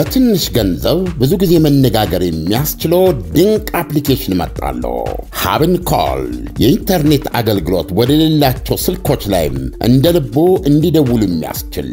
በትንሽ ገንዘብ ብዙ ጊዜ መነጋገር የሚያስችለው ድንቅ አፕሊኬሽን መጣለሁ። ሀብን ኮል የኢንተርኔት አገልግሎት ወደሌላቸው ስልኮች ላይም እንደ ልቦ እንዲደውሉ የሚያስችል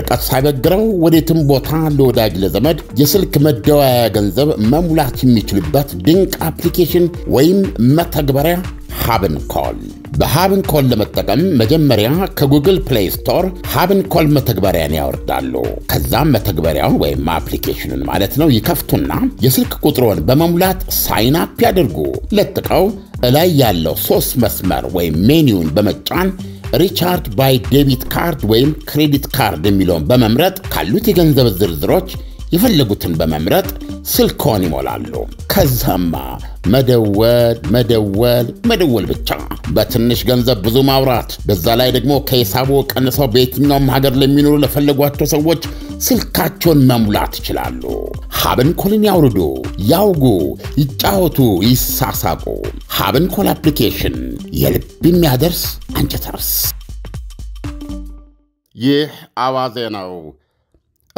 ርቀት ሳይበግረው ወዴትም ቦታ ለወዳጅ ለዘመድ የስልክ መደወያ ገንዘብ መሙላት የሚችልበት ድንቅ አፕሊኬሽን ወይም መተግበሪያ ሃብን ኮል። በሃብን ኮል ለመጠቀም መጀመሪያ ከጉግል ፕሌይ ስቶር ሃብን ኮል መተግበሪያን ያወርዳሉ። ከዛም መተግበሪያውን ወይም አፕሊኬሽኑን ማለት ነው ይከፍቱና የስልክ ቁጥሮን በመሙላት ሳይን አፕ ያድርጉ። ለጥቀው እላይ ያለው ሶስት መስመር ወይም ሜኒውን በመጫን ሪቻርድ ባይ ዴቢት ካርድ ወይም ክሬዲት ካርድ የሚለውን በመምረጥ ካሉት የገንዘብ ዝርዝሮች የፈለጉትን በመምረጥ ስልክዎን ይሞላሉ። ከዛማ መደወል መደወል መደወል ብቻ። በትንሽ ገንዘብ ብዙ ማውራት። በዛ ላይ ደግሞ ከሂሳቡ ቀንሰው በየትኛውም ሀገር ለሚኖሩ ለፈለጓቸው ሰዎች ስልካቸውን መሙላት ይችላሉ። ሀብን ኮልን ያውርዱ፣ ያውጉ፣ ይጫወቱ፣ ይሳሳቁ። ሀብን ኮል አፕሊኬሽን የልብ የሚያደርስ አንጀት ይህ አዋዜ ነው።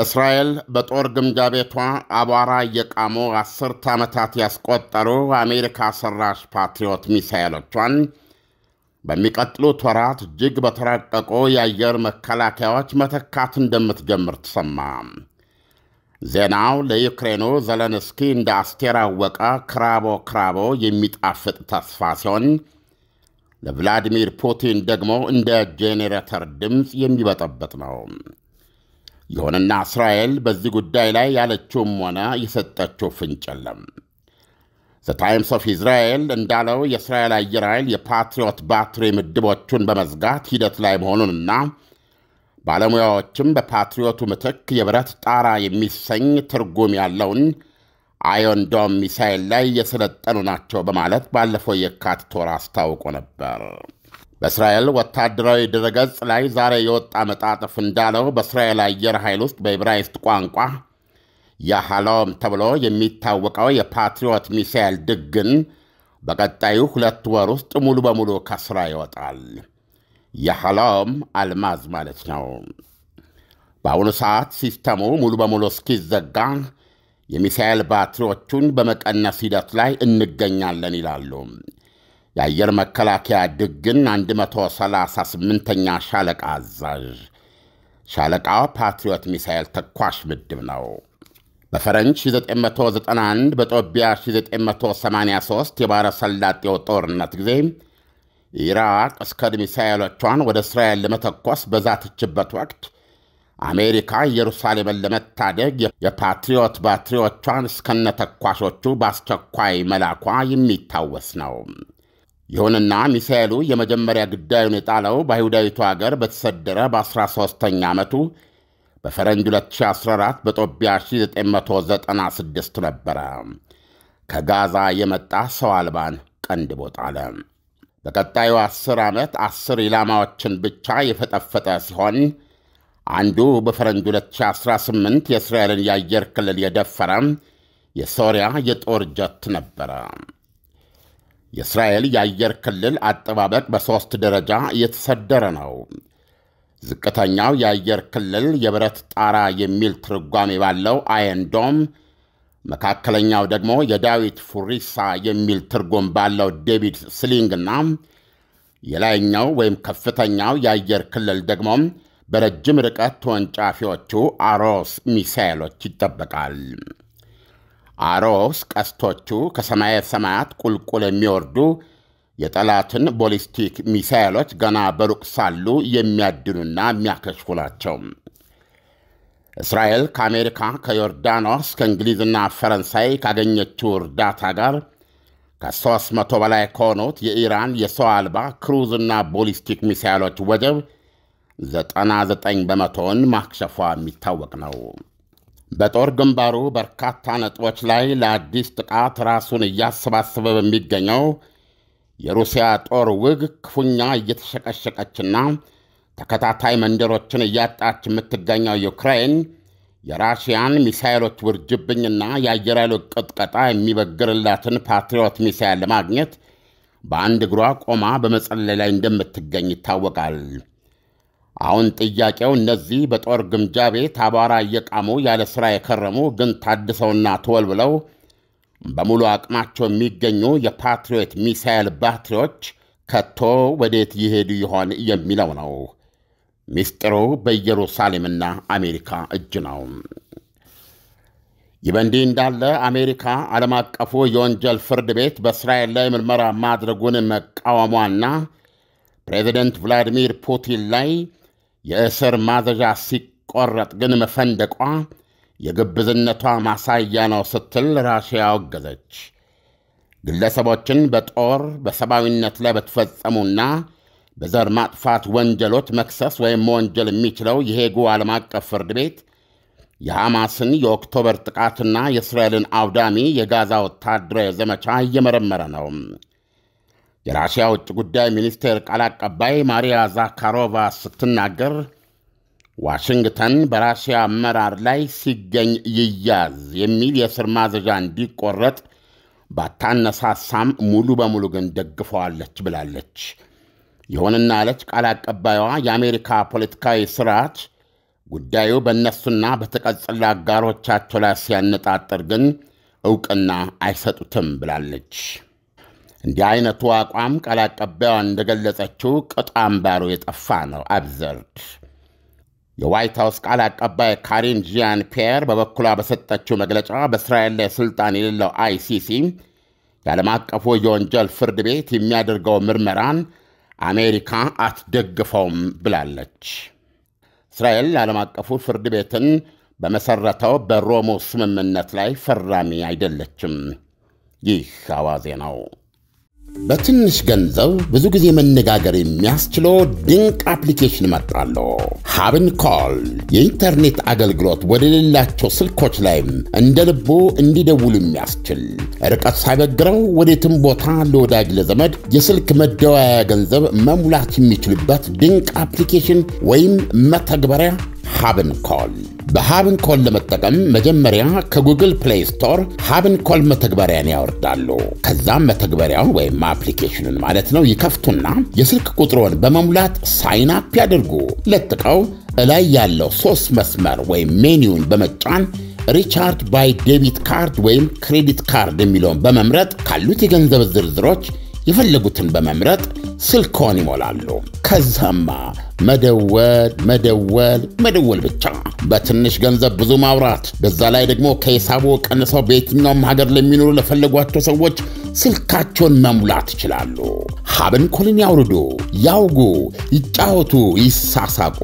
እስራኤል በጦር ግምጃ ቤቷ አቧራ እየቃሙ አስርት ዓመታት ያስቆጠሩ አሜሪካ ሰራሽ ፓትሪዮት ሚሳኤሎቿን በሚቀጥሉት ወራት እጅግ በተራቀቁ የአየር መከላከያዎች መተካት እንደምትጀምር ተሰማ። ዜናው ለዩክሬኑ ዘለንስኪ እንደ አስቴር አወቀ ክራቦ ክራቦ የሚጣፍጥ ተስፋ ሲሆን ለቭላዲሚር ፑቲን ደግሞ እንደ ጄኔሬተር ድምፅ የሚበጠበጥ ነው። ይሁንና እስራኤል በዚህ ጉዳይ ላይ ያለችውም ሆነ የሰጠችው ፍንጭ የለም። ዘ ታይምስ ኦፍ ኢዝራኤል እንዳለው የእስራኤል አየር ኃይል የፓትሪዮት ባትሪ ምድቦቹን በመዝጋት ሂደት ላይ መሆኑንና ባለሙያዎችም በፓትሪዮቱ ምትክ የብረት ጣራ የሚሰኝ ትርጉም ያለውን አዮንዶም ሚሳይል ላይ የሰለጠኑ ናቸው በማለት ባለፈው የካቲት ወር አስታውቆ ነበር። በእስራኤል ወታደራዊ ድረገጽ ላይ ዛሬ የወጣ መጣጥፍ እንዳለው በእስራኤል አየር ኃይል ውስጥ በዕብራይስጥ ቋንቋ የሃሎም ተብሎ የሚታወቀው የፓትሪዮት ሚሳኤል ድግን በቀጣዩ ሁለት ወር ውስጥ ሙሉ በሙሉ ከስራ ይወጣል። የሃሎም አልማዝ ማለት ነው። በአሁኑ ሰዓት ሲስተሙ ሙሉ በሙሉ እስኪዘጋ የሚሳኤል ባትሪዎቹን በመቀነስ ሂደት ላይ እንገኛለን ይላሉ። የአየር መከላከያ ድግን 138ኛ ሻለቃ አዛዥ። ሻለቃው ፓትሪዮት ሚሳኤል ተኳሽ ምድብ ነው። በፈረንች 991 በጦቢያ 1983 የባሕረ ሰላጤው ጦርነት ጊዜ ኢራቅ እስከድ ሚሳኤሎቿን ወደ እስራኤል ለመተኮስ በዛተችበት ወቅት አሜሪካ ኢየሩሳሌምን ለመታደግ የፓትሪዮት ባትሪዎቿን እስከነተኳሾቹ በአስቸኳይ መላኳ የሚታወስ ነው። ይሁንና ሚሳኤሉ የመጀመሪያ ግዳዩን የጣለው በአይሁዳዊቱ አገር በተሰደረ በ13ተኛ ዓመቱ በፈረንጅ 2014 በጦቢያ 1996 ነበረ። ከጋዛ የመጣ ሰው አልባን ቀንድ ቦጣለ። በቀጣዩ 10 ዓመት 10 ኢላማዎችን ብቻ የፈጠፈጠ ሲሆን አንዱ በፈረንጅ 2018 የእስራኤልን የአየር ክልል የደፈረ የሶሪያ የጦር ጀት ነበረ። የእስራኤል የአየር ክልል አጠባበቅ በሦስት ደረጃ እየተሰደረ ነው። ዝቅተኛው የአየር ክልል የብረት ጣራ የሚል ትርጓሜ ባለው አየንዶም፣ መካከለኛው ደግሞ የዳዊት ፉሪሳ የሚል ትርጉም ባለው ዴቪድ ስሊንግና የላይኛው ወይም ከፍተኛው የአየር ክልል ደግሞ በረጅም ርቀት ተወንጫፊዎቹ አሮስ ሚሳይሎች ይጠበቃል። አሮስ ቀስቶቹ ከሰማያዊ ሰማያት ቁልቁል የሚወርዱ የጠላትን ቦሊስቲክ ሚሳይሎች ገና በሩቅ ሳሉ የሚያድኑና የሚያከሽፉ ናቸው። እስራኤል ከአሜሪካ፣ ከዮርዳኖስ፣ ከእንግሊዝና ፈረንሳይ ካገኘችው እርዳታ ጋር ከሦስት መቶ በላይ ከሆኑት የኢራን የሰው አልባ ክሩዝና ቦሊስቲክ ሚሳይሎች ወጀብ 99 በመቶውን ማክሸፏ የሚታወቅ ነው። በጦር ግንባሩ በርካታ ነጥቦች ላይ ለአዲስ ጥቃት ራሱን እያሰባሰበ በሚገኘው የሩሲያ ጦር ውግ ክፉኛ እየተሸቀሸቀችና ተከታታይ መንደሮችን እያጣች የምትገኘው ዩክሬን የራሽያን ሚሳይሎች ውርጅብኝና የአየር ኃይሉ ቅጥቀጣ የሚበግርላትን ፓትሪዮት ሚሳይል ለማግኘት በአንድ እግሯ ቆማ በመጸለይ ላይ እንደምትገኝ ይታወቃል። አሁን ጥያቄው እነዚህ በጦር ግምጃ ቤት አቧራ እየቃሙ ያለ ሥራ የከረሙ ግን ታድሰውና ተወልብለው በሙሉ አቅማቸው የሚገኙ የፓትሪዮት ሚሳኤል ባትሪዎች ከቶ ወዴት ይሄዱ ይሆን የሚለው ነው። ሚስጢሩ በኢየሩሳሌምና አሜሪካ እጅ ነው። ይህ በእንዲህ እንዳለ አሜሪካ ዓለም አቀፉ የወንጀል ፍርድ ቤት በእስራኤል ላይ ምርመራ ማድረጉን መቃወሟና ፕሬዚደንት ቭላዲሚር ፑቲን ላይ የእስር ማዘዣ ሲቆረጥ ግን መፈንደቋ የግብዝነቷ ማሳያ ነው ስትል ራሽያ አወገዘች። ግለሰቦችን በጦር በሰብአዊነት ላይ በተፈጸሙና በዘር ማጥፋት ወንጀሎች መክሰስ ወይም መወንጀል የሚችለው የሄጉ ዓለም አቀፍ ፍርድ ቤት የሐማስን የኦክቶበር ጥቃትና የእስራኤልን አውዳሚ የጋዛ ወታደራዊ ዘመቻ እየመረመረ ነው። የራሽያ ውጭ ጉዳይ ሚኒስቴር ቃል አቀባይ ማሪያ ዛካሮቫ ስትናገር ዋሽንግተን በራሽያ አመራር ላይ ሲገኝ ይያዝ የሚል የስር ማዘዣ እንዲቆረጥ ባታነሳሳም ሙሉ በሙሉ ግን ደግፈዋለች ብላለች። ይሁንና አለች ቃል አቀባዩዋ፣ የአሜሪካ ፖለቲካዊ ስርዓት ጉዳዩ በእነሱና በተቀጽል አጋሮቻቸው ላይ ሲያነጣጥር ግን እውቅና አይሰጡትም ብላለች። እንዲህ አይነቱ አቋም ቃል አቀባይዋ እንደገለጸችው ቅጥ አምባሩ የጠፋ ነው። አብዘርድ የዋይት ሀውስ ቃል አቀባይ ካሪን ጂያን ፒየር በበኩሏ በሰጠችው መግለጫ በእስራኤል ላይ ስልጣን የሌለው አይሲሲ የዓለም አቀፉ የወንጀል ፍርድ ቤት የሚያደርገው ምርመራን አሜሪካ አትደግፈውም ብላለች። እስራኤል ዓለም አቀፉ ፍርድ ቤትን በመሠረተው በሮሙ ስምምነት ላይ ፈራሚ አይደለችም። ይህ አዋዜ ነው። በትንሽ ገንዘብ ብዙ ጊዜ መነጋገር የሚያስችለው ድንቅ አፕሊኬሽን እመርጣለሁ። ሀብን ኮል የኢንተርኔት አገልግሎት ወደሌላቸው ስልኮች ላይም እንደ ልቡ እንዲደውሉ የሚያስችል ርቀት ሳይበግረው ወዴትም ቦታ ለወዳጅ ለዘመድ የስልክ መደወያ ገንዘብ መሙላት የሚችልበት ድንቅ አፕሊኬሽን ወይም መተግበሪያ ሀብን ኮል በሃብን ኮል ለመጠቀም መጀመሪያ ከጉግል ፕሌይ ስቶር ሃብን ኮል መተግበሪያን ያወርዳሉ። ከዛም መተግበሪያውን ወይም አፕሊኬሽኑን ማለት ነው ይከፍቱና የስልክ ቁጥሮን በመሙላት ሳይን አፕ ያድርጉ። ለጥቀው እላይ ያለው ሶስት መስመር ወይም ሜኒውን በመጫን ሪቻርድ ባይ ዴቢት ካርድ ወይም ክሬዲት ካርድ የሚለውን በመምረጥ ካሉት የገንዘብ ዝርዝሮች የፈለጉትን በመምረጥ ስልክዎን ይሞላሉ። ከዛማ መደወል መደወል መደወል ብቻ በትንሽ ገንዘብ ብዙ ማውራት። በዛ ላይ ደግሞ ከሂሳቡ ቀንሰው በየትኛውም ሀገር ለሚኖሩ ለፈለጓቸው ሰዎች ስልካቸውን መሙላት ይችላሉ። ሀብን ኮልን ያውርዱ፣ ያውጉ፣ ይጫወቱ፣ ይሳሳቁ።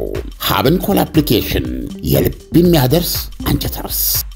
ሀብን ኮል አፕሊኬሽን የልብ የሚያደርስ አንጀት